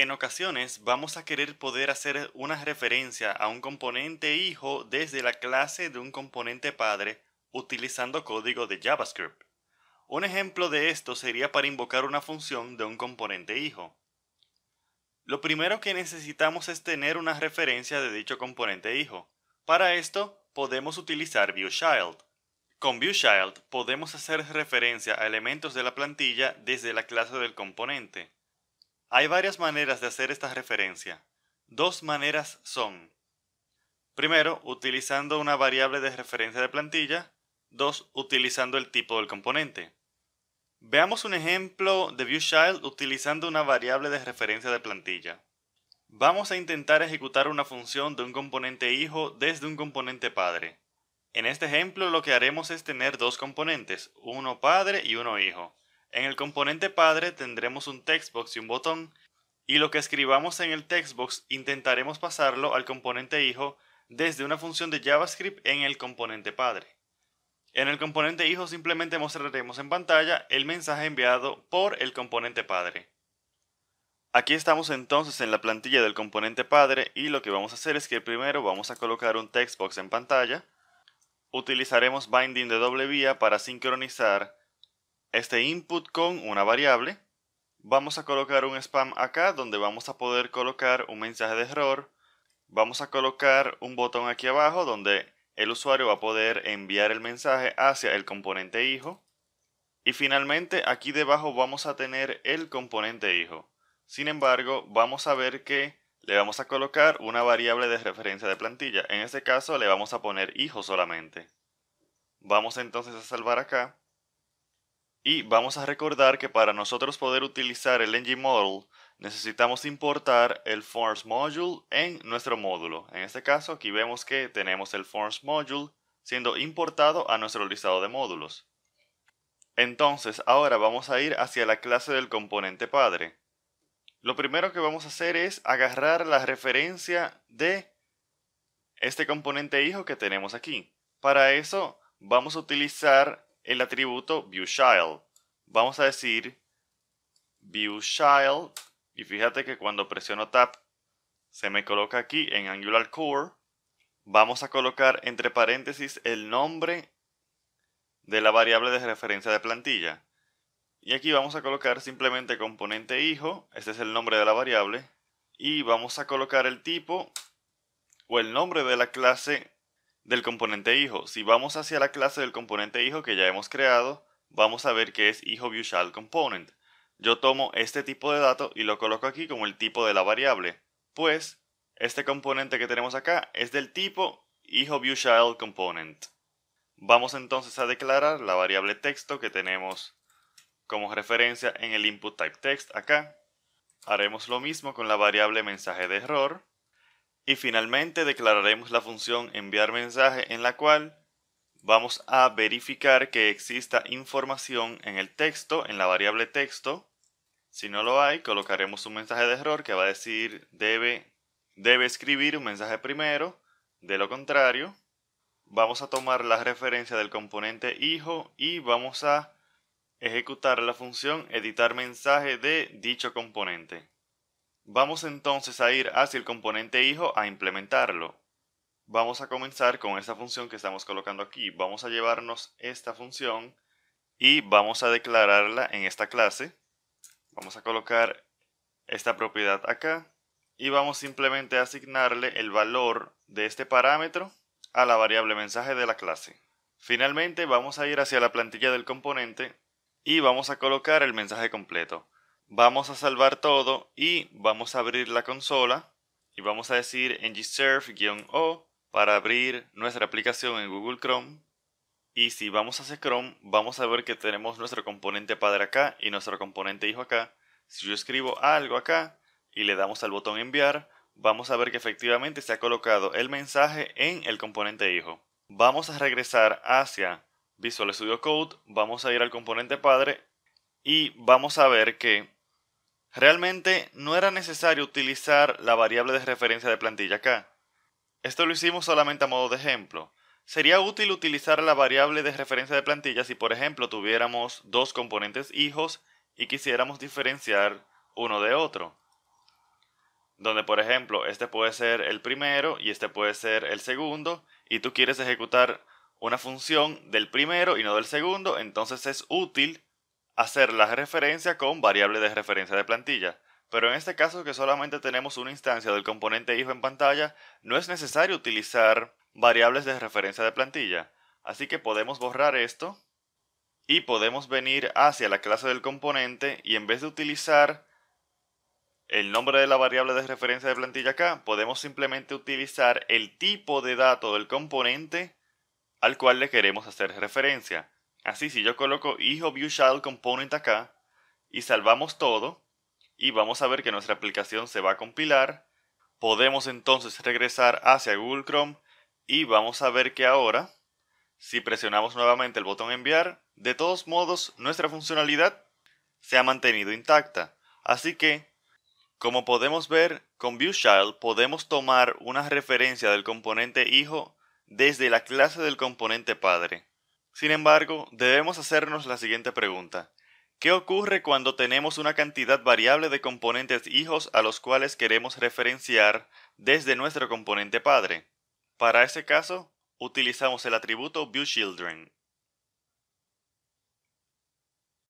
En ocasiones vamos a querer poder hacer una referencia a un componente hijo desde la clase de un componente padre utilizando código de JavaScript. Un ejemplo de esto sería para invocar una función de un componente hijo. Lo primero que necesitamos es tener una referencia de dicho componente hijo. Para esto podemos utilizar ViewChild. Con ViewChild podemos hacer referencia a elementos de la plantilla desde la clase del componente. Hay varias maneras de hacer esta referencia. Dos maneras son. Primero, utilizando una variable de referencia de plantilla. Dos, utilizando el tipo del componente. Veamos un ejemplo de ViewChild utilizando una variable de referencia de plantilla. Vamos a intentar ejecutar una función de un componente hijo desde un componente padre. En este ejemplo lo que haremos es tener dos componentes, uno padre y uno hijo. En el componente padre tendremos un textbox y un botón, y lo que escribamos en el textbox intentaremos pasarlo al componente hijo desde una función de JavaScript en el componente padre. En el componente hijo simplemente mostraremos en pantalla el mensaje enviado por el componente padre. Aquí estamos entonces en la plantilla del componente padre y lo que vamos a hacer es que primero vamos a colocar un textbox en pantalla. Utilizaremos binding de doble vía para sincronizar este input con una variable. Vamos a colocar un spam acá donde vamos a poder colocar un mensaje de error. Vamos a colocar un botón aquí abajo donde el usuario va a poder enviar el mensaje hacia el componente hijo. Y finalmente aquí debajo vamos a tener el componente hijo. Sin embargo, vamos a ver que le vamos a colocar una variable de referencia de plantilla. En este caso le vamos a poner hijo solamente. Vamos entonces a salvar acá. Y vamos a recordar que para nosotros poder utilizar el model necesitamos importar el Forms Module en nuestro módulo. En este caso aquí vemos que tenemos el Forms Module siendo importado a nuestro listado de módulos. Entonces ahora vamos a ir hacia la clase del componente padre. Lo primero que vamos a hacer es agarrar la referencia de este componente hijo que tenemos aquí. Para eso vamos a utilizar el atributo ViewChild, Vamos a decir ViewChild, y fíjate que cuando presiono tab se me coloca aquí en Angular Core. Vamos a colocar entre paréntesis el nombre de la variable de referencia de plantilla. Y aquí vamos a colocar simplemente componente hijo, este es el nombre de la variable, y vamos a colocar el tipo o el nombre de la clase del componente hijo. Si vamos hacia la clase del componente hijo que ya hemos creado, vamos a ver que es hijo component. Yo tomo este tipo de dato y lo coloco aquí como el tipo de la variable, pues este componente que tenemos acá es del tipo hijo component. Vamos entonces a declarar la variable texto que tenemos como referencia en el input type text acá. Haremos lo mismo con la variable mensaje de error y finalmente declararemos la función enviar mensaje en la cual vamos a verificar que exista información en el texto, en la variable texto. Si no lo hay, colocaremos un mensaje de error que va a decir debe, debe escribir un mensaje primero. De lo contrario, vamos a tomar la referencia del componente hijo y vamos a ejecutar la función editar mensaje de dicho componente. Vamos entonces a ir hacia el componente hijo a implementarlo. Vamos a comenzar con esta función que estamos colocando aquí. Vamos a llevarnos esta función y vamos a declararla en esta clase. Vamos a colocar esta propiedad acá y vamos simplemente a asignarle el valor de este parámetro a la variable mensaje de la clase. Finalmente vamos a ir hacia la plantilla del componente y vamos a colocar el mensaje completo vamos a salvar todo y vamos a abrir la consola y vamos a decir ngserve-o para abrir nuestra aplicación en Google Chrome. Y si vamos a hacer Chrome, vamos a ver que tenemos nuestro componente padre acá y nuestro componente hijo acá. Si yo escribo algo acá y le damos al botón enviar, vamos a ver que efectivamente se ha colocado el mensaje en el componente hijo. Vamos a regresar hacia Visual Studio Code, vamos a ir al componente padre y vamos a ver que Realmente no era necesario utilizar la variable de referencia de plantilla acá. Esto lo hicimos solamente a modo de ejemplo. Sería útil utilizar la variable de referencia de plantilla si por ejemplo tuviéramos dos componentes hijos y quisiéramos diferenciar uno de otro. Donde por ejemplo este puede ser el primero y este puede ser el segundo y tú quieres ejecutar una función del primero y no del segundo, entonces es útil hacer la referencia con variable de referencia de plantilla. Pero en este caso que solamente tenemos una instancia del componente hijo en pantalla, no es necesario utilizar variables de referencia de plantilla. Así que podemos borrar esto y podemos venir hacia la clase del componente y en vez de utilizar el nombre de la variable de referencia de plantilla acá, podemos simplemente utilizar el tipo de dato del componente al cual le queremos hacer referencia. Así, si yo coloco hijo view component acá y salvamos todo, y vamos a ver que nuestra aplicación se va a compilar, podemos entonces regresar hacia Google Chrome y vamos a ver que ahora, si presionamos nuevamente el botón enviar, de todos modos nuestra funcionalidad se ha mantenido intacta. Así que, como podemos ver, con ViewChild podemos tomar una referencia del componente hijo desde la clase del componente padre. Sin embargo, debemos hacernos la siguiente pregunta. ¿Qué ocurre cuando tenemos una cantidad variable de componentes hijos a los cuales queremos referenciar desde nuestro componente padre? Para ese caso, utilizamos el atributo viewChildren.